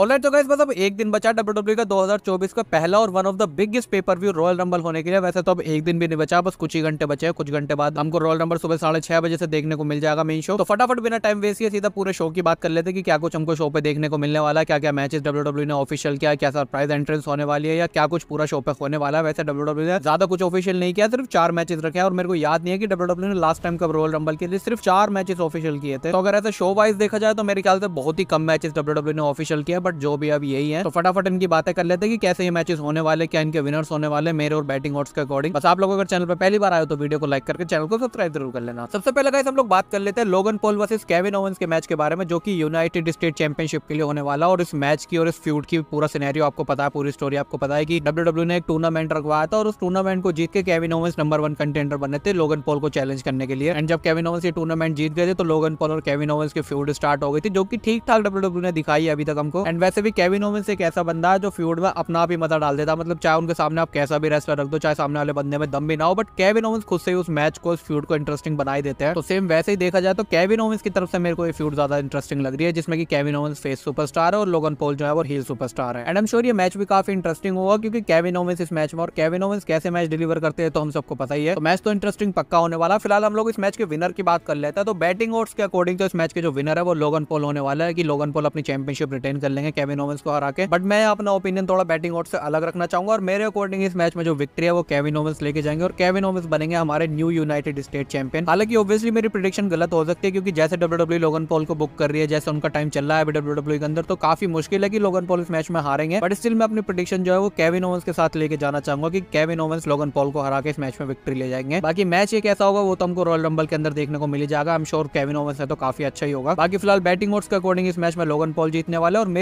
online तो guys बस अब एक दिन बचा डब्ल्यू डब्ल्यू e का 2024 का पहला और one of the biggest pay per view Royal Rumble होने के लिए वैसे तो अब एक दिन भी नहीं बचा बस कुछ ही घंटे बचे हैं कुछ घंटे बाद हमको रॉयल रंबल सुबह साढ़े छह बजे से देखने को मिल जाएगा मेन शो तो फटाफट बिना टाइम वेस्ट किए सीधा पूरे शो की बात कर लेते कि क्या कुछ हमको शो पे देखने को मिलने वाला e क्या क्या मैचेस डब्ल्यू डब्ल्यू ने ऑफिशियल किया क्या सरप्राइज एंट्रेंस होने वाली है या क्या कुछ पूरा शो पे होने वाला है वैसे डब्ल्यू e ने ज्यादा कुछ ऑफिशियल नहीं किया सिर्फ चार मैचेस रखे और मेरे को याद नहीं है कि डब्ल्यू डब्ल्यू ने लास्ट टाइम कब रॉयल रंबल के लिए सिर्फ चार मैचेस ऑफिशियल किए थे तो अगर ऐसा शो वाइज देखा जाए तो मेरे ख्याल से बहुत ही कम मैचेस डब्ल्यू ने ऑफिशियल किया बट जो भी अब यही है तो फटाफट इनकी बातें कर लेते हैं कि कैसे ये मैचेस होने वाले क्या इनके विनर्स होने वाले मेरे और बैटिंग ऑर्ड्स के अकॉर्डिंग बस आप लोग अगर चैनल पर पहली बार आए तो वीडियो को लाइक करके चैनल को सब्सक्राइब जरूर कर लेना सबसे पहले गाइस हम लोग बात कर लेते हैं Logan Paul versus Kevin Owens के मैच के बारे में जो कि यूनाइटेड स्टेट चैंपियनशिप के लिए होने वाला और इस मैच की और इस फ्यूड की पूरा सिनेरियो आपको पता है पूरी स्टोरी आपको पता है कि डब्ल्यू ने एक टूर्नामेंट रखवाया था और उस टूर्नामेंट को जीत के Kevin Owens number one contender बने थे लोगन पोल को चैलेंज करने के लिए एंड जब केविन ओवंस ये टूर्नामेंट जीत गए थे तो लोगन पोल और केविन ओवंस की फ्यूड स्टार्ट हो गई थी जो कि ठीक ठाक डब्ल्यू ने दिखाई अभी तक हमको एंड एंड वैसे भी केविन ओवेंस एक ऐसा बंदा है जो फ्यूड में अपना भी मजा डाल देता है मतलब चाहे उनके सामने आप कैसा भी रेस्टर रख दो चाहे सामने वाले बंदे में दम भी ना हो बट केविन ओवेंस खुद से उस मैच को उस फ्यूड को इंटरेस्टिंग बनाई देते हैं तो सेम वैसे ही देखा जाए तो केविन ओवेंस की तरफ से मेरे को ये फ्यूड ज्यादा इंटरेस्टिंग लग रही है जिसमें कि केविन ओवेंस फेस सुपरस्टार है और लोगन पोल जो है वो हील सुपरस्टार है एंड एम श्योर ये मैच भी काफी इंटरेस्टिंग होगा क्योंकि केविन ओवेंस इस मैच में और केविन ओवेंस कैसे मैच डिलीवर करते हैं तो हम सबको पता ही है तो मैच तो इंटरेस्टिंग पक्का होने वाला फिलहाल हम लोग इस मैच के विनर की बात कर लेते हैं तो बैटिंग ओट्स के अकॉर्डिंग तो इस मैच के जो विनर है वो लोगन पोल होने वाला है कि लोगन पोल अपनी चैंपियनशिप रिटेन कर કેવિન ઓવનસ કો હરાકે બટ મે અપના ઓપિનિયન થોડા બેટિંગ ઓટ્સ સે અલગ રખના ચાહુંગા ઓર મેરે અકોર્ડિંગ ઇસ મેચ મે જો વિકટરી હે વો કેવિન ઓવનસ લેકે જાયેંગે ઓર કેવિન ઓવનસ બનેંગે હમારે ન્યુ યુનાઇટેડ સ્ટેટ ચેમ્પિયન હાલાકી ઓબવિયસલી મેરી પ્રેડિક્શન ગલત હો સકતે હે ક્યોકી જએસા ડબલ્યુડબલ્યુ લોગન પોલ કો બુક કર રહી હે જએસા ઉનકા ટાઈમ ચલ રહા હે બીડબલ્યુડકે અંદર તો કાફી મુશ્કિલ હે કી લોગન પોલ ઇસ મેચ મે હારેંગે બટ સ્ટિલ મે અપને પ્રેડિક્શન જો હે વો કેવિન ઓવનસ કે સાથ લેકે જના ચાહુંગા કી કેવિન ઓવનસ લોગન પોલ કો હરાકે ઇસ મેચ મે વિકટરી લે જાયેંગે બાકી મેચ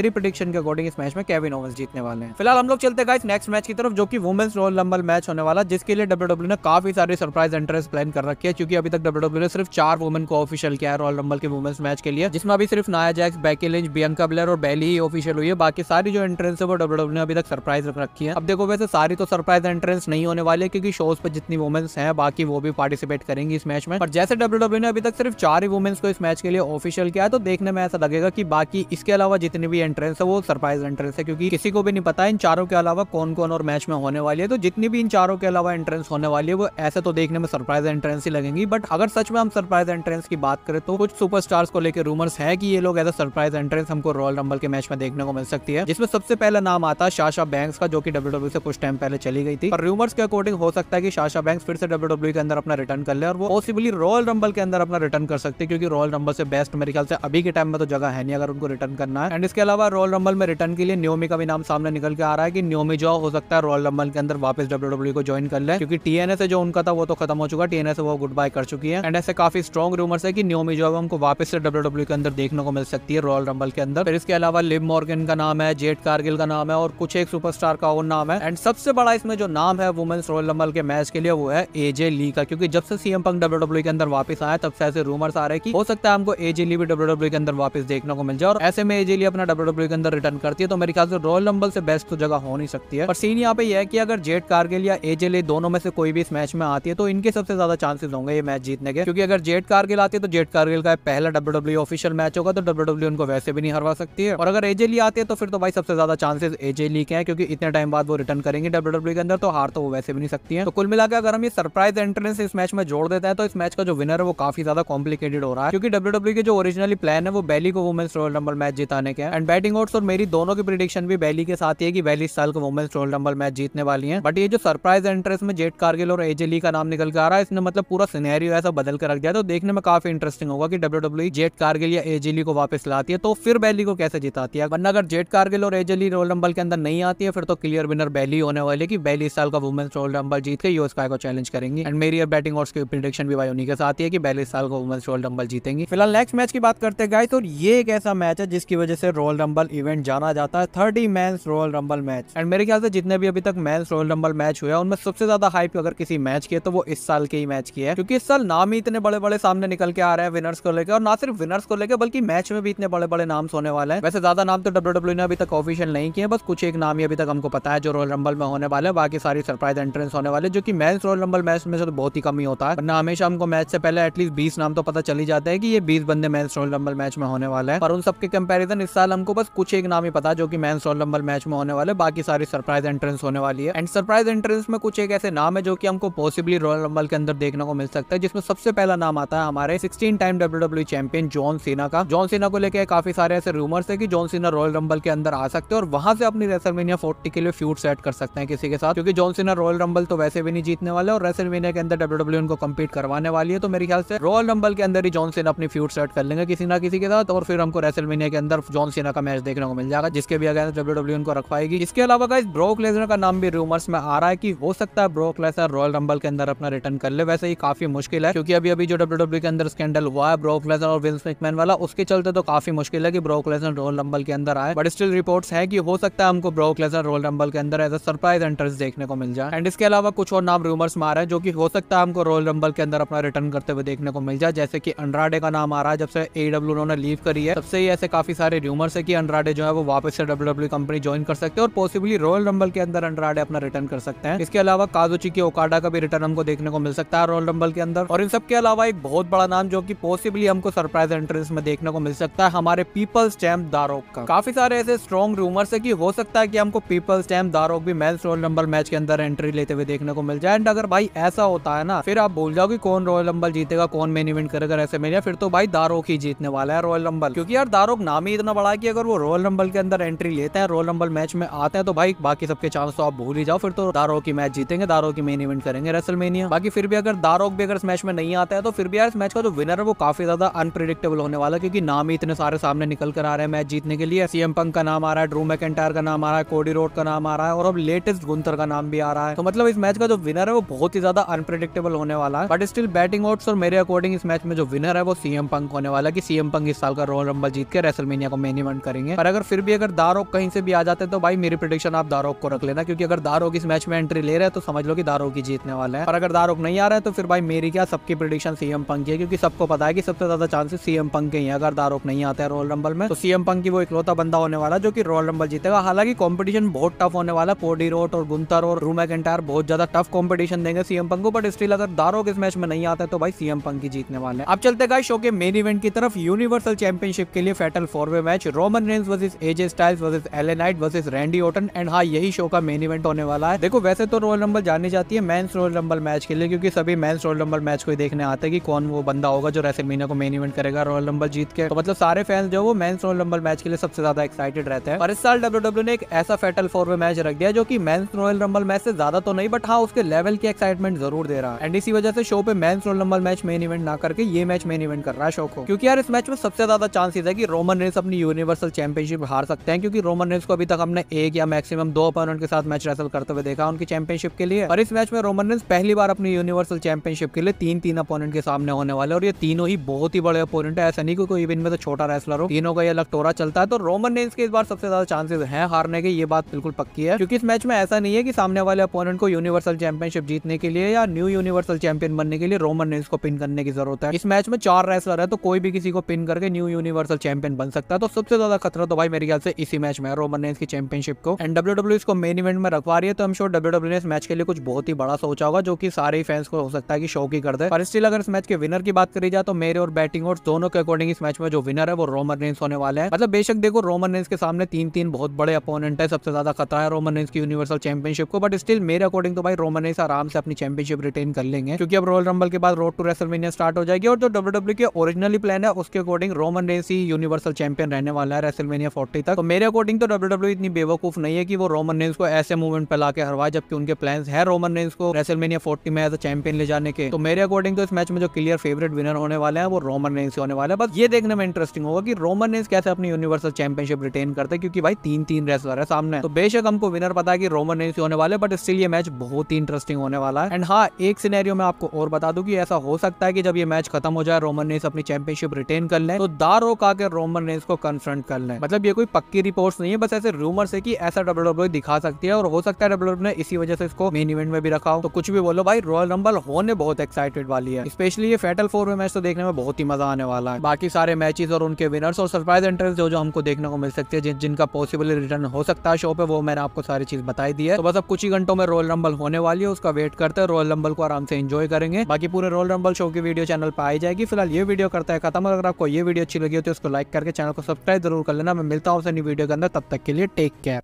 કે मेरी प्रोडिक्शन के अकॉर्डिंग इस मैच में केविन ओवेंस जीतने वाले हैं फिलहाल हम लोग चलते गए नेक्स्ट मैच की तरफ जो कि वुमेंस रॉयल रंबल मैच होने वाला जिसके लिए डब्ल्यू e ने काफी सारे सरप्राइज एंट्रेंस प्लान कर रखी है क्योंकि अभी तक डब्ल्यू e ने सिर्फ चार वुमेन को ऑफिशियल किया है रॉयल रंबल के वुमेंस मैच के लिए जिसमें अभी सिर्फ Nia Jax Becky Lynch Bianca Belair और बैली ही ऑफिशियल हुई है बाकी सारी जो एंट्रेंस है वो डब्ल्यू e ने अभी तक सरप्राइज रख रखी है अब देखो वैसे सारी तो सरप्राइज एंट्रेंस नहीं होने वाली है क्योंकि शोज पर जितनी वुमेंस है बाकी वो भी पार्टिसिपेट करेंगी इस मैच में पर जैसे डब्ल्यू ने अभी तक सिर्फ चार ही वुमेंस को इस मैच के लिए ऑफिशियल किया है तो देखने में ऐसा लगेगा की बाकी इसके अलावा जितनी भी एंट्रेंस है वो सरप्राइज एंट्रेंस है क्योंकि किसी को भी नहीं पता है इन चारों के अलावा कौन कौन और मैच में होने वाली है तो जितनी भी इन चारों के अलावा एंट्रेंस होने वाली है वो ऐसे तो देखने में सरप्राइज एंट्रेंस ही लगेंगी बट अगर सच में हम सरप्राइज एंट्रेंस की बात करें तो कुछ सुपर को लेकर रूमर्स है कि ये लोग एज अ सरप्राइज एंट्रेंस हमको रॉयल रंबल के मैच में देखने को मिल सकती है जिसमें सबसे पहला नाम आता है शाशा बैंक्स का जो कि डब्ल्यू e से कुछ टाइम पहले चली गई थी पर रूमर्स के अकॉर्डिंग हो सकता है कि शाशा बैंक्स फिर से डब्ल्यू e के अंदर अपना रिटर्न कर ले और वो पॉसिबली रॉयल रंबल के अंदर अपना रिटर्न कर सकते क्योंकि रॉयल रंबल से बेस्ट मेरे ख्याल से अभी के टाइम में तो जगह है नहीं अगर उनको रिटर्न करना है एंड इसके अलावा बार रॉयल रंबल में रिटर्न के लिए न्योमी का भी नाम सामने निकल के आ रहा है कि न्योमी जो हो सकता है रॉयल रंबल के अंदर वापस डब्ल्यू e को ज्वाइन कर ले क्योंकि टीएनएस जो उनका था वो तो खत्म हो चुका है टीएनएस वो गुड बाय कर चुकी है एंड ऐसे काफी स्ट्रॉन्ग रूमर्स है कि न्योमी जो है हमको वापस से डब्ल्यू e के अंदर देखने को मिल सकती है रॉयल रंबल के अंदर फिर इसके अलावा लिब मॉर्गन का नाम है जेट कारगिल का नाम है और कुछ एक सुपरस्टार का और नाम है एंड सबसे बड़ा इसमें जो नाम है वुमेन्स रॉयल रंबल के मैच के लिए वो है एजे ली का क्योंकि जब से सीएम पंक डब्ल्यू के अंदर वापस आया तब से ऐसे रूमर्स आ रहे हैं कि हो सकता है हमको एजे ली भी डब्ल्यू e के अंदर वापस देखने को मिल जाए और ऐसे में एजे ली अपना डब्ल्यू डब्ल्यू के अंदर रिटर्न करती है तो मेरे ख्याल से रॉयल रंबल से बेस्ट तो जगह हो नहीं सकती है और सीन यहाँ पे यह है कि अगर जेट कारगिल या एजे ले दोनों में से कोई भी इस मैच में आती है तो इनके सबसे ज्यादा चांसेस होंगे ये मैच जीतने के क्योंकि अगर जेट कारगिल आती है तो जेट कारगिल का पहला डब्ल्यू ऑफिशियल मैच होगा तो डब्ल्यू e उनको वैसे भी नहीं हरवा सकती है और अगर एजे ली आती है तो फिर तो भाई सबसे ज्यादा चांसेस एजे ली के हैं क्योंकि इतने टाइम बाद वो रिटर्न करेंगे डब्ल्यू के अंदर तो हार तो वो वैसे भी नहीं सकती है तो कुल मिलाकर अगर हम ये सरप्राइज एंट्रेंस इस मैच में जोड़ देते हैं तो इस मैच का जो विनर है वो काफी ज्यादा कॉम्प्लिकेटेड हो रहा है क्योंकि डब्ल्यू e के जो ओरिजिनली प्लान है वो बैली को वुमेन्स रॉयल नंबर मैच जिताने के एंड बैट बैटिंग आउट्स और मेरी दोनों की प्रिडिक्शन भी वैली के साथ ही है कि वैली साल को वुमेन्स रोल नंबर मैच जीतने वाली है बट ये जो सरप्राइज एंट्रेस में जेट कारगिल और एजेली का नाम निकल के आ रहा है इसने मतलब पूरा सिनेरियो ऐसा बदल कर रख दिया तो देखने में काफी इंटरेस्टिंग होगा कि डब्ल्यू जेट कारगिल या एजेली को वापस लाती है तो फिर बैली को कैसे जिताती है वरना अगर जेट कारगिल और एजेली रोल नंबर के अंदर नहीं आती है फिर तो क्लियर विनर बैली होने वाले की बैली साल का वुमेन्स रोल नंबर जीत के यूएस को चैलेंज करेंगी एंड मेरी और बैटिंग और प्रिडिक्शन भी भाई के साथ है कि बैली साल का वुमेन्स रोल नंबर जीतेंगी फिलहाल नेक्स्ट मैच की बात करते गाय तो ये एक ऐसा मैच है जिसकी वजह से रोल नंबर रंबल इवेंट जाना जाता है thirty men's Royal Rumble match and मेरे ख्याल से जितने भी अभी तक मैंस रॉयल रंबल मैच है उनमें सबसे ज्यादा हाइप अगर किसी मैच की है तो वो इस साल के ही मैच की है क्योंकि इस साल नाम ही इतने बड़े बड़े सामने निकल के आ रहे हैं विनर्स को लेकर और ना सिर्फ विनर्स को लेकर बल्कि मैच में भी इतने बड़े बड़े नाम होने वाले हैं वैसे ज्यादा नाम तो डब्ल्यू e ने अभी तक ऑफिशियल नहीं किया बस कुछ एक नाम ही अभी तक हमको पता है जो रॉयल रंबल में होने वाले हैं बाकी सारी सरप्राइज एंट्रेंस होने वाले जो की मैं रॉयल रंबल मैच में तो बहुत ही कमी होता है ना हमेशा हमको मैच से पहले एटलीस्ट बीस नाम तो पता चली जाता है की ये बीस बंदे मैं रॉयल रंबल मैच में होने वाले हैं पर उन सबके कंपेरिजन इस साल हमको बस बस कुछ एक नाम ही पता जो कि सोल नंबर मैच में होने वाले बाकी सारी सरप्राइज एंट्रेंस होने वाली है एंड सरप्राइज एंट्रेंस में कुछ एक ऐसे नाम है जो कि हमको पॉसिबली रॉयल रंबल के अंदर देखने को मिल सकता है जिसमें सबसे पहला नाम आता है हमारे sixteen time W champion John Cena का जॉन सीना को लेकर काफी सारे ऐसे रूमर्स है कि जॉन सीना रॉयल रंबल के अंदर आ सकते हैं और वहां से अपनी रेसलमेनिया फोर्टी के लिए फ्यूट सेट कर सकते हैं किसी के साथ क्योंकि जॉन सीना रॉयल रंबल तो वैसे भी नहीं जीतने वाले और रेसलमेनिया के अंदर डब्ल्यू e उनको कम्पीट करवाने वाली है तो मेरे ख्याल से रॉयल रंबल के अंदर ही जॉन सीना अपनी फ्यूट सेट कर लेंगे किसी ना किसी के साथ और फिर हमको रेसलमेनिया के अंदर जॉन सीना का मैच देखने को मिल जाएगा जिसके भी अगेंस्ट डब्ल्यू डब्ल्यू को रख पाएगी इसके अलावा इस ब्रोक लेजर का नाम भी रूमर्स में आ रहा है कि हो सकता है ब्रोक लेसर रॉयल रंबल के अंदर अपना रिटर्न कर ले वैसे ही काफी मुश्किल है क्योंकि अभी अभी जो डब्ल्यू डब्ल्यू e के अंदर स्कैंडल हुआ है ब्रोक लेजर और विल्स मैन वाला उसके चलते तो काफी मुश्किल है कि ब्रोक लेजर रोल रंबल के अंदर आए बट स्टिल रिपोर्ट्स है कि हो सकता है हमको ब्रोक लेजर रोल रंबल के अंदर एज अ सरप्राइज एंट्रेंस देखने को मिल जाए एंड इसके अलावा कुछ और नाम रूमर्स में आ रहे हैं जो कि हो सकता है हमको रोल रंबल के अंदर अपना रिटर्न करते हुए देखने को मिल जाए जैसे कि अंड्राडे का नाम आ रहा है जब से एडब्ल्यू डब्ल्यू ने लीव करी है सबसे ही ऐसे काफी सारे रूमर्स है कि अंड्राडे जो है वो वापस से डब्ल्यू कंपनी ज्वाइन कर सकते हैं और पॉसिबली रॉयल रंबल के अंदर अंड्राडे अपना रिटर्न कर सकते हैं इसके अलावा काजुची की ओकाडा का भी रिटर्न हमको देखने को मिल सकता है रॉयल रंबल के अंदर और इन सबके अलावा एक बहुत बड़ा नाम जो की पॉसिबली हमको सरप्राइज एंट्रेंस में देखने को मिल सकता है हमारे पीपल्स चैम्प दारोक का काफी सारे ऐसे स्ट्रॉन्ग रूमर्स है की हो सकता है की हमको पीपल्स चैम्प दारोक भी मेल्स रॉयल रंबल मैच के अंदर एंट्री लेते हुए देखने को मिल जाए एंड अगर भाई ऐसा होता है ना फिर आप भूल जाओ कि कौन रॉयल रंबल जीतेगा कौन मेन इवेंट करेगा ऐसे मेरे फिर तो भाई दारोक ही जीतने वाला है रॉयल रंबल क्योंकि यार दारोक नाम ही इतना बड़ा है कि अगर वो रोयल रंबल के अंदर एंट्री लेता है रोल रंबल मैच में आता है तो भाई बाकी सबके चांस तो आप भूल ही जाओ फिर तो दारोह की मैच जीतेंगे दारो की मेन इवेंट करेंगे रेसल बाकी फिर भी अगर दारोक भी अगर इस मैच में नहीं आता है तो फिर भी यार इस मैच का जो विनर है वो काफी ज्यादा अनप्रिडिक्टेबल होने वाला क्योंकि नाम ही इतने सारे सामने निकल कर आ रहे हैं मैच जीतने के लिए सीएम पंक का नाम आ रहा है ड्रू मैकेंटायर का नाम आ रहा है कोडी रोड का नाम आ रहा है और अब लेटेस्ट गुंतर का नाम भी आ रहा है तो मतलब इस मैच का जो विनर है वो बहुत ही ज्यादा अनप्रिडिक्टेबल होने वाला है बट स्टिल बैटिंग आउट्स और मेरे अकॉर्डिंग इस मैच में जो विनर है वो सीएम पंक होने वाला है कि सीएम पंक इस साल का रोल रंबल जीत के रेसलमेनिया को मेन इवेंट करेंगे पर अगर फिर भी अगर दारोक कहीं से भी आ जाते हैं तो भाई मेरी प्रोडिक्शन आप दारोक को रख लेना क्योंकि अगर दारोक इस मैच में एंट्री ले रहे हैं तो समझ लो कि दारोक ही जीतने वाले हैं पर अगर दारोक नहीं आ रहे तो फिर भाई मेरी क्या सबकी प्रोडिक्शन सीएम पंक है क्योंकि सबको पता है कि सबसे ज्यादा चांसेस सीएम पंक के ही अगर दारोक नहीं आता है रोल रंबल में तो सीएम पंक की वो इकलौता बंदा होने वाला जो कि रोल रंबल जीतेगा हालांकि कॉम्पिटिशन बहुत टफ होने वाला पोडी रोट और गुंतर और रूम एंटायर बहुत ज्यादा टफ कॉम्पिटिशन देंगे सीएम पंक को बट स्टिल अगर दारोक इस मैच में नहीं आता है तो भाई सीएम पंक की जीतने वाले हैं अब चलते गाइश शो के मेन इवेंट की तरफ यूनिवर्सल चैंपियनशिप के लिए fatal four way match Roman Reigns AJ Styles versus LA Knight Randy Orton and हाँ यही शो का मेन इवेंट होने वाला है देखो वैसे तो रोल रंबल जानी जाती है मेन्स रोयल रंबल मैच के लिए क्योंकि सभी मेन्स रोयल रंबल मैच को ही देखने आते हैं कि कौन वो बंदा होगा जो रेसलमीना को मेन इवेंट करेगा रॉयल रंबल जीत के तो मतलब सारे फैंस जो वो मेन्स रॉयल रंबल मैच के लिए सबसे ज्यादा एक्साइटेड रहते हैं और इस साल डब्ल्यू e ने एक ऐसा फैटल फोर वे मैच रख दिया जो की मेन्स रॉयल रंबल मैच से ज्यादा तो नहीं बट हाँ उसके लेवल की एक्साइटमेंट जरूर दे रहा है एंड इसी वजह से शो पे men's Royal Rumble match main event ना करके ये मैच मेन इवेंट कर रहा है शो को क्योंकि यार इस मैच में सबसे ज्यादा चांसेस है की रोमन रेस अपनी यूनिवर्सल चैंपियनशिप हार सकते हैं क्योंकि रोमन रेंस को अभी तक हमने एक या मैक्सिमम दो ओपोनेंट के साथ मैच रेसल करते हुए देखा उनकी चैंपियनशिप के लिए और इस मैच में रोमन रेंस पहली बार अपनी यूनिवर्सल चैंपियनशिप के लिए तीन तीन अपोनेंट के सामने होने वाले और ये तीनों ही बहुत ही बड़े अपोनेंट है ऐसा नहीं कोई इवेंट में तो छोटा रेसलर हो तीनों का ये अलग टोरा चलता है तो रोमन रेंस के इस बार सबसे ज्यादा चांसेस है हारने के ये बात बिल्कुल पक्की है क्योंकि इस मैच में ऐसा नहीं है कि सामने वाले अपोनेंट को यूनिवर्सल चैंपियनशिप जीतने के लिए या न्यू यूनिवर्सल चैंपियन बनने के लिए रोमन रेंस को पिन करने की जरूरत है इस मैच में चार रेसलर है तो कोई भी किसी को पिन करके न्यू यूनिवर्सल चैंपियन बन सकता है तो सबसे ज्यादा खतरा तो भाई मेरे ख्याल से इसी मैच में रोमन रेंस की चैंपियनशिप को एंड डब्ल्यू डब्ल्यू इसको मेन इवेंट में रखवा रही है तो हम श्योर डब्ल्यू डब्ल्यू ने इस मैच के लिए कुछ बहुत ही बड़ा सोचा होगा जो कि सारे फैंस को हो सकता है कि शौक ही कर दे पर स्टिल अगर इस मैच के विनर की बात करी जाए तो मेरे और बैटिंग और दोनों के अकॉर्डिंग इस मैच में जो विनर है वो रोमन रेंस होने वाले हैं मतलब बेशक देखो रोमन रेंस के सामने तीन तीन बहुत बड़े अपोनेंट है सबसे ज्यादा खतरा है रोमन रेंस की यूनिवर्सल चैंपियनशिप को बट स्टिल मेरे अकॉर्डिंग तो भाई रोमन रेंस आराम से अपनी चैंपियनशिप रिटेन कर लेंगे क्योंकि अब रॉयल रंबल के बाद रोड टू रेसलमेनिया स्टार्ट हो जाएगी और जो डब्ल्यू e के ओरिजिनली प्लान है उसके अकॉर्डिंग रोमन रेंस ही यूनिवर्सल चैंपियन रहने वाला है रेसलमेनिया फोर्टी तक तो मेरे अकॉर्डिंग तो डब्ल्यू इतनी बेवकूफ नहीं है कि वो रोमन रेंस को ऐसे मूवमेंट पे लाके हरवाए जबकि उनके प्लान है रोमन रेंस को रेसलमेनिया फोर्टी में एज अ चैंपियन ले जाने के तो मेरे अकॉर्डिंग तो इस मैच में जो क्लियर फेवरेट विनर होने वाले हैं वो रोमन रेंस होने वाले हैं बस ये देखने में इंटरेस्टिंग होगा कि रोमन रेंस कैसे अपनी यूनिवर्सल चैंपियनशिप रिटेन करते हैं क्योंकि भाई तीन तीन रेसलर है सामने तो बेशक हमको विनर पता है कि रोमन रेंस होने वाले बट स्टिल ये मैच बहुत ही इंटरेस्टिंग होने वाला है एंड हाँ एक सिनेरियो में आपको और बता दू की ऐसा हो सकता है कि जब ये मैच खत्म हो जाए रोमन रेंस अपनी चैंपियनशिप रिटेन कर ले तो दारो का रोमन रेंस को कन्फ्रंट कर मिलना है मतलब ये कोई पक्की रिपोर्ट नहीं है बस ऐसे रूमर्स है की ऐसा डब्ल्यू e दिखा सकती है और हो सकता है डब्ल्यू e ने इसी वजह से इसको मेन इवेंट में भी रखा हो तो कुछ भी बोलो भाई रॉयल रंबल होने बहुत एक्साइटेड वाली है स्पेशली ये फेटल फोर में मैच तो देखने में बहुत ही मजा आने वाला है बाकी सारे मैचेस और उनके विनर्स और सरप्राइज एंट्रेंस जो जो हमको देखने को मिल सकते हैं जिन जिनका पॉसिबल रिटर्न हो सकता है शो पे वो मैंने आपको सारी चीज बताई दी है तो बस अब कुछ ही घंटों में रॉयल रंबल होने वाली है उसका वेट करते हैं रॉयल रंबल को आराम से एंजॉय करेंगे बाकी पूरे रॉयल रंबल शो की वीडियो चैनल पर आई जाएगी फिलहाल ये वीडियो करता है खत्म अगर आपको ये वीडियो अच्छी लगी हो तो उसको लाइक करके चैनल को सब्सक्राइब जरूर कर लेना मैं मिलता हूँ उसे नई वीडियो के अंदर तब तक के लिए टेक केयर